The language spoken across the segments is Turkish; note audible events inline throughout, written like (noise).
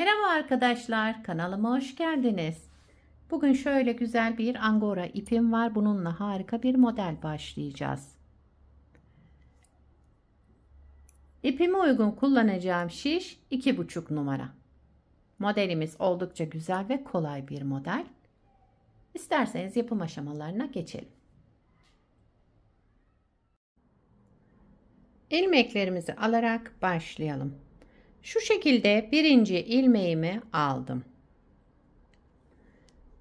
Merhaba arkadaşlar kanalıma hoş geldiniz. Bugün şöyle güzel bir angora ipim var. Bununla harika bir model başlayacağız. İpime uygun kullanacağım şiş 2,5 numara. Modelimiz oldukça güzel ve kolay bir model. İsterseniz yapım aşamalarına geçelim. Ilmeklerimizi alarak başlayalım. Şu şekilde birinci ilmeğimi aldım.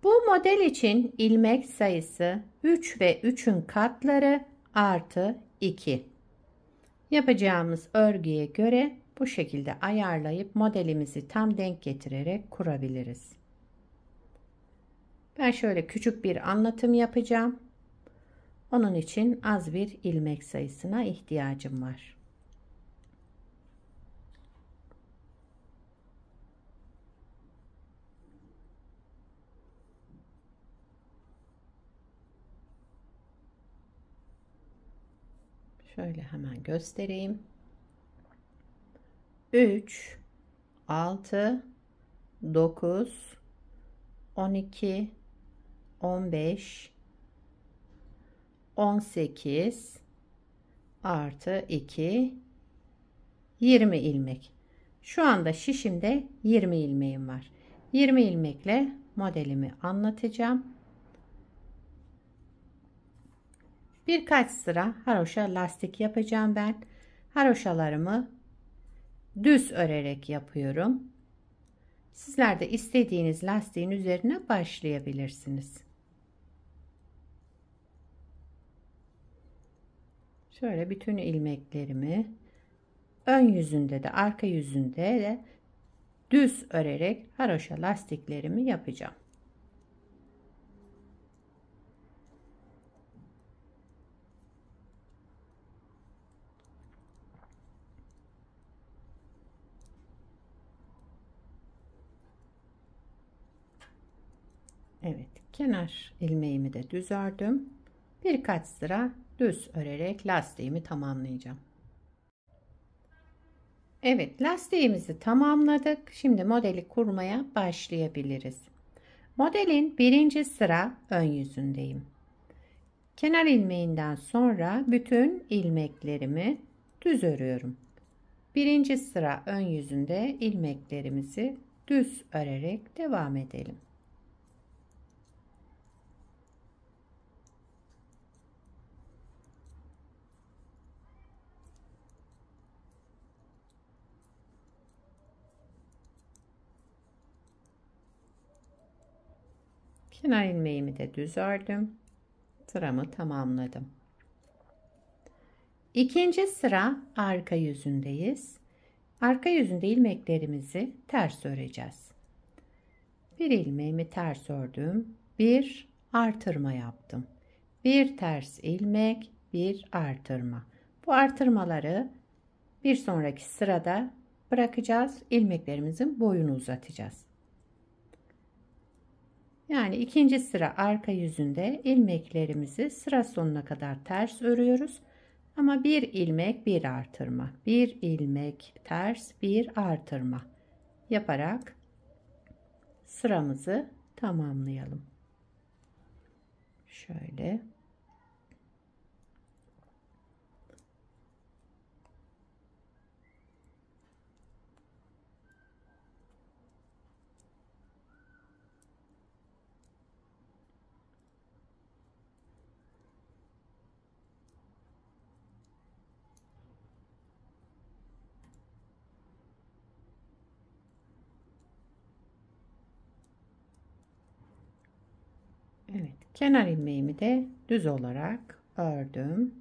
Bu model için ilmek sayısı 3 ve 3'ün katları artı 2. Yapacağımız örgüye göre bu şekilde ayarlayıp modelimizi tam denk getirerek kurabiliriz. Ben şöyle küçük bir anlatım yapacağım. Onun için az bir ilmek sayısına ihtiyacım var. Şöyle hemen göstereyim. 3 6 9 12 15 18 artı 2 20 ilmek. Şu anda şişimde 20 ilmeğim var. 20 ilmekle modelimi anlatacağım. Birkaç sıra haroşa lastik yapacağım ben. Haroşalarımı düz örerek yapıyorum. Sizler de istediğiniz lastiğin üzerine başlayabilirsiniz. Şöyle bütün ilmeklerimi ön yüzünde de arka yüzünde de düz örerek haroşa lastiklerimi yapacağım. Evet kenar ilmeğimi de düz ördüm. Birkaç sıra düz örerek lastiğimi tamamlayacağım. Evet lastiğimizi tamamladık. Şimdi modeli kurmaya başlayabiliriz. Modelin birinci sıra ön yüzündeyim. Kenar ilmeğinden sonra bütün ilmeklerimi düz örüyorum. Birinci sıra ön yüzünde ilmeklerimizi düz örerek devam edelim. Kenar ilmeğimi de düz ördüm. Sıramı tamamladım. İkinci sıra arka yüzündeyiz. Arka yüzünde ilmeklerimizi ters öreceğiz. Bir ilmeğimi ters ördüm. Bir artırma yaptım. Bir ters ilmek, bir artırma. Bu artırmaları bir sonraki sırada bırakacağız. İlmeklerimizin boyunu uzatacağız. Yani ikinci sıra arka yüzünde ilmeklerimizi sıra sonuna kadar ters örüyoruz. Ama bir ilmek bir artırma. Bir ilmek ters bir artırma yaparak sıramızı tamamlayalım. Şöyle. Kenar ilmeğimi de düz olarak ördüm.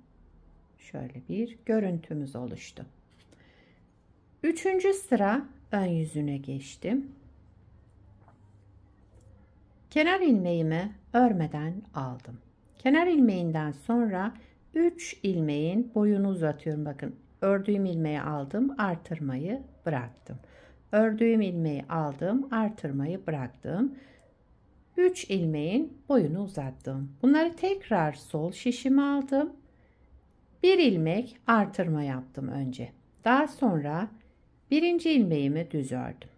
Şöyle bir görüntümüz oluştu. Üçüncü sıra ön yüzüne geçtim. Kenar ilmeğimi örmeden aldım. Kenar ilmeğinden sonra 3 ilmeğin boyunu uzatıyorum. Bakın ördüğüm ilmeği aldım artırmayı bıraktım. Ördüğüm ilmeği aldım artırmayı bıraktım. 3 ilmeğin boyunu uzattım. Bunları tekrar sol şişime aldım. 1 ilmek artırma yaptım önce. Daha sonra 1. ilmeğimi düz ördüm.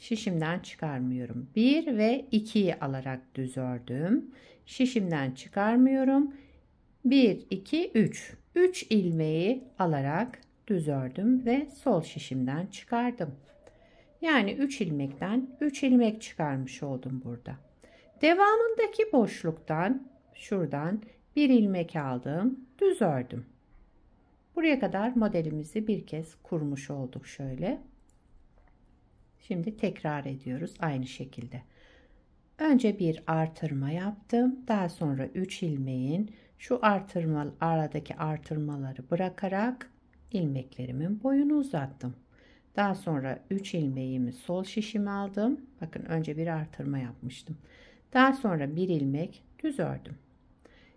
Şişimden çıkarmıyorum. 1 ve 2'yi alarak düz ördüm. Şişimden çıkarmıyorum. 1, 2, 3. 3 ilmeği alarak düz ördüm ve sol şişimden çıkardım. Yani 3 ilmekten 3 ilmek çıkarmış oldum burada. Devamındaki boşluktan şuradan bir ilmek aldım. Düz ördüm. Buraya kadar modelimizi bir kez kurmuş olduk şöyle. Şimdi tekrar ediyoruz aynı şekilde. Önce bir artırma yaptım. Daha sonra 3 ilmeğin şu artırma aradaki artırmaları bırakarak ilmeklerimin boyunu uzattım. Daha sonra 3 ilmeğimi sol şişime aldım. Bakın önce bir artırma yapmıştım. Daha sonra bir ilmek düz ördüm.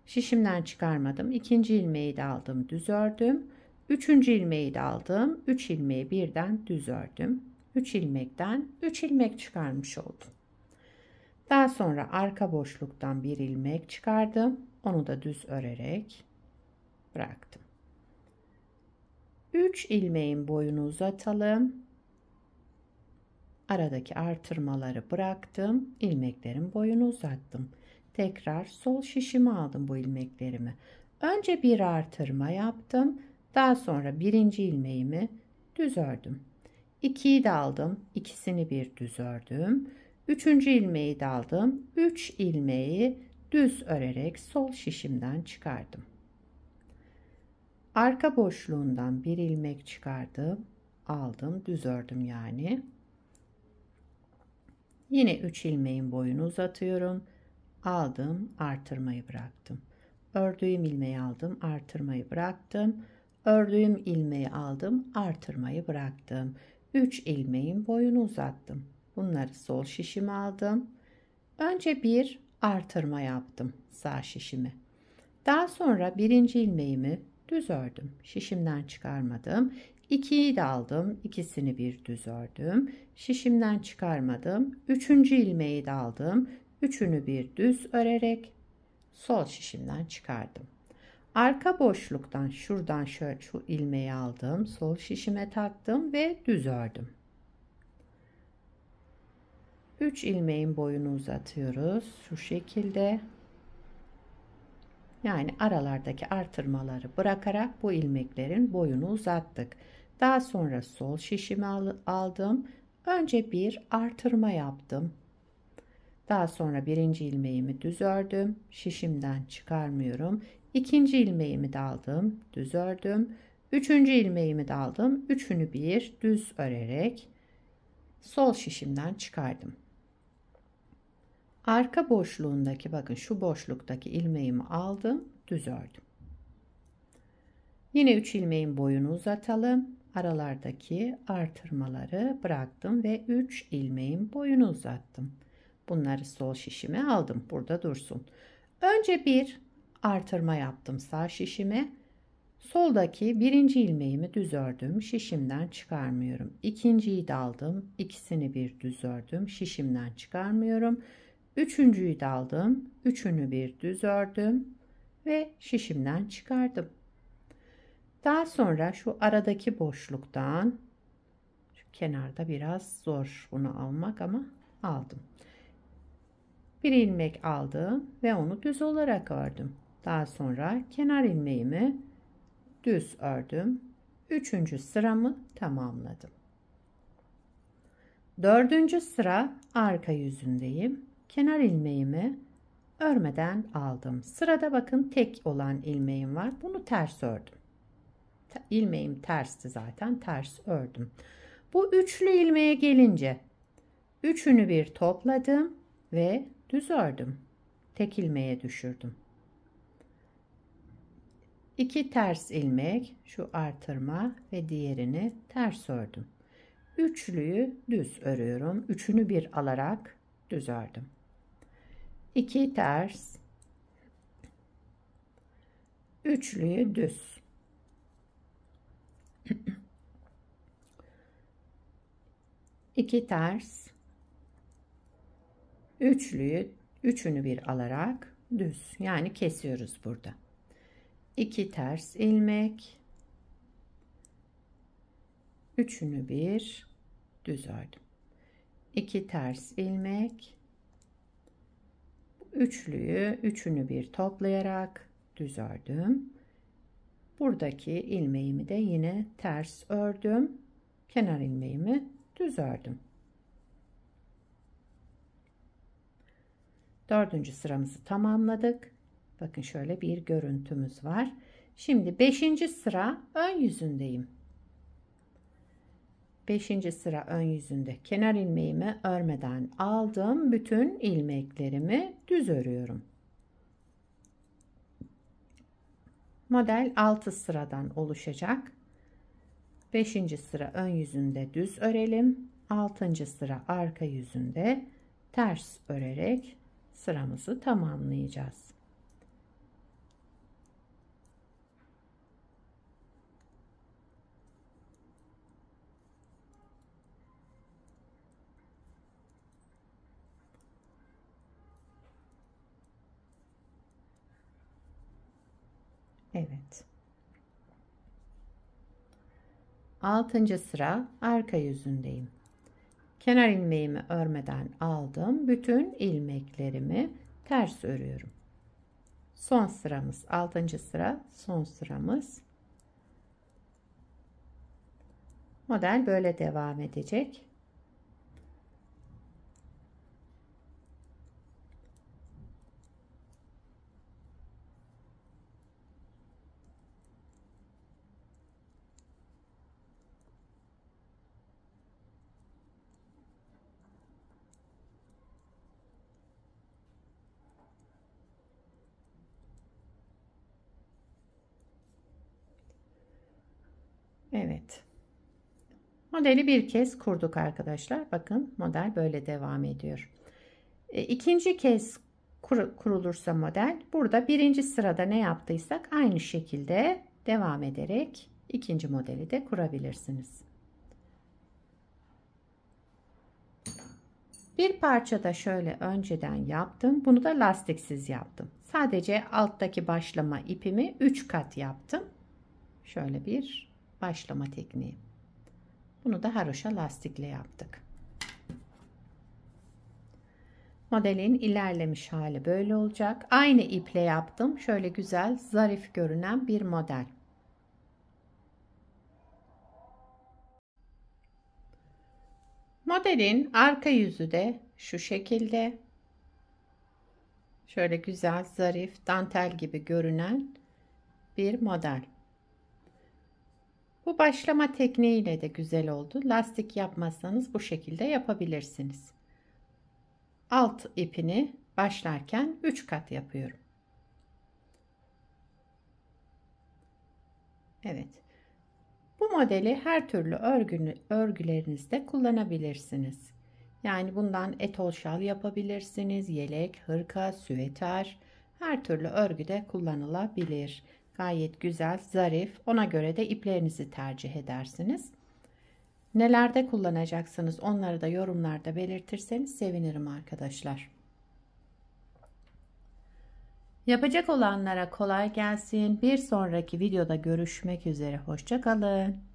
Şişimden çıkarmadım. İkinci ilmeği de aldım, düz ördüm. Üçüncü ilmeği de aldım. Üç ilmeği birden düz ördüm. Üç ilmekten üç ilmek çıkarmış oldum. Daha sonra arka boşluktan bir ilmek çıkardım. Onu da düz örerek bıraktım. Üç ilmeğin boyunu uzatalım. Aradaki artırmaları bıraktım. ilmeklerin boyunu uzattım. Tekrar sol şişimi aldım bu ilmeklerimi. Önce bir artırma yaptım. Daha sonra birinci ilmeğimi düz ördüm. 2'yi de aldım. ikisini bir düz ördüm. Üçüncü ilmeği de aldım. 3 ilmeği düz örerek sol şişimden çıkardım. Arka boşluğundan bir ilmek çıkardım. Aldım, düz ördüm yani. Yine 3 ilmeğin boyunu uzatıyorum. Aldım, artırmayı bıraktım. Ördüğüm ilmeği aldım, artırmayı bıraktım. Ördüğüm ilmeği aldım, artırmayı bıraktım. 3 ilmeğin boyunu uzattım. Bunları sol şişime aldım. Önce bir artırma yaptım sağ şişimi. Daha sonra birinci ilmeğimi düz ördüm. Şişimden çıkarmadım. 2'yi de aldım. ikisini bir düz ördüm. Şişimden çıkarmadım. Üçüncü ilmeği de aldım. Üçünü bir düz örerek sol şişimden çıkardım. Arka boşluktan şuradan şöyle şu ilmeği aldım. Sol şişime taktım ve düz ördüm. 3 ilmeğin boyunu uzatıyoruz. Şu şekilde. Yani aralardaki artırmaları bırakarak bu ilmeklerin boyunu uzattık. Daha sonra sol şişimi aldım. Önce bir artırma yaptım. Daha sonra birinci ilmeğimi düz ördüm. Şişimden çıkarmıyorum. İkinci ilmeğimi de aldım. Düz ördüm. Üçüncü ilmeğimi de aldım. Üçünü bir düz örerek sol şişimden çıkardım. Arka boşluğundaki bakın şu boşluktaki ilmeğimi aldım. Düz ördüm. Yine 3 ilmeğin boyunu uzatalım aralardaki artırmaları bıraktım ve 3 ilmeğin boyunu uzattım. Bunları sol şişime aldım. Burada dursun. Önce bir artırma yaptım sağ şişime. Soldaki birinci ilmeğimi düz ördüm. Şişimden çıkarmıyorum. İkinciyi de aldım. ikisini bir düz ördüm. Şişimden çıkarmıyorum. Üçüncüyü de aldım. Üçünü bir düz ördüm ve şişimden çıkardım. Daha sonra şu aradaki boşluktan şu kenarda biraz zor bunu almak ama aldım. Bir ilmek aldım ve onu düz olarak ördüm. Daha sonra kenar ilmeğimi düz ördüm. Üçüncü sıramı tamamladım. Dördüncü sıra arka yüzündeyim. Kenar ilmeğimi örmeden aldım. Sırada bakın tek olan ilmeğim var. Bunu ters ördüm ilmeğim tersti zaten ters ördüm. Bu üçlü ilmeğe gelince üçünü bir topladım ve düz ördüm. Tek ilmeğe düşürdüm. İki ters ilmek şu artırma ve diğerini ters ördüm. Üçlüyü düz örüyorum. Üçünü bir alarak düz ördüm. İki ters üçlüyü düz 2 (clears throat) ters üçlüyü üçünü bir alarak düz yani kesiyoruz burada 2 ters ilmek üçünü bir düz ördüm 2 ters ilmek üçlüyü üçünü bir toplayarak düz ördüm Buradaki ilmeğimi de yine ters ördüm. Kenar ilmeğimi düz ördüm. Dördüncü sıramızı tamamladık. Bakın şöyle bir görüntümüz var. Şimdi beşinci sıra ön yüzündeyim. Beşinci sıra ön yüzünde kenar ilmeğimi örmeden aldım. Bütün ilmeklerimi düz örüyorum. Model 6 sıradan oluşacak. 5. sıra ön yüzünde düz örelim. 6. sıra arka yüzünde ters örerek sıramızı tamamlayacağız. 6. sıra arka yüzündeyim. Kenar ilmeğimi örmeden aldım. Bütün ilmeklerimi ters örüyorum. Son sıramız 6. sıra son sıramız. Model böyle devam edecek. Evet. Modeli bir kez kurduk arkadaşlar. Bakın model böyle devam ediyor. E, ikinci kez kur, kurulursa model burada birinci sırada ne yaptıysak aynı şekilde devam ederek ikinci modeli de kurabilirsiniz. Bir parça da şöyle önceden yaptım. Bunu da lastiksiz yaptım. Sadece alttaki başlama ipimi 3 kat yaptım. Şöyle bir başlama tekniği. Bunu da haroşa lastikle yaptık. Modelin ilerlemiş hali böyle olacak. Aynı iple yaptım. Şöyle güzel, zarif görünen bir model. Modelin arka yüzü de şu şekilde. Şöyle güzel, zarif, dantel gibi görünen bir model. Bu başlama tekniğiyle de güzel oldu. Lastik yapmazsanız bu şekilde yapabilirsiniz. Alt ipini başlarken 3 kat yapıyorum. Evet. Bu modeli her türlü örgünü, örgülerinizde kullanabilirsiniz. Yani bundan etol şal yapabilirsiniz, yelek, hırka, süveter her türlü örgüde kullanılabilir. Gayet güzel, zarif. Ona göre de iplerinizi tercih edersiniz. Nelerde kullanacaksınız onları da yorumlarda belirtirseniz sevinirim arkadaşlar. Yapacak olanlara kolay gelsin. Bir sonraki videoda görüşmek üzere. Hoşçakalın.